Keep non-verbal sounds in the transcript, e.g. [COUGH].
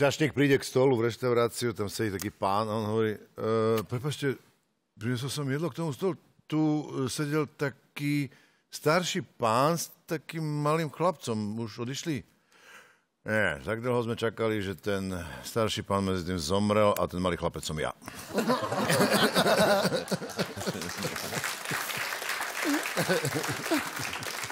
Čašník príde k stolu v reštauráciu, tam sedí taký pán a on hovorí, e, prepašte, prinesol som jedlo k tomu stolu. Tu e, sedel taký starší pán s takým malým chlapcom, už odišli. Nie, tak dlho sme čakali, že ten starší pán medzi tým zomrel a ten malý chlapec som ja. [LAUGHS]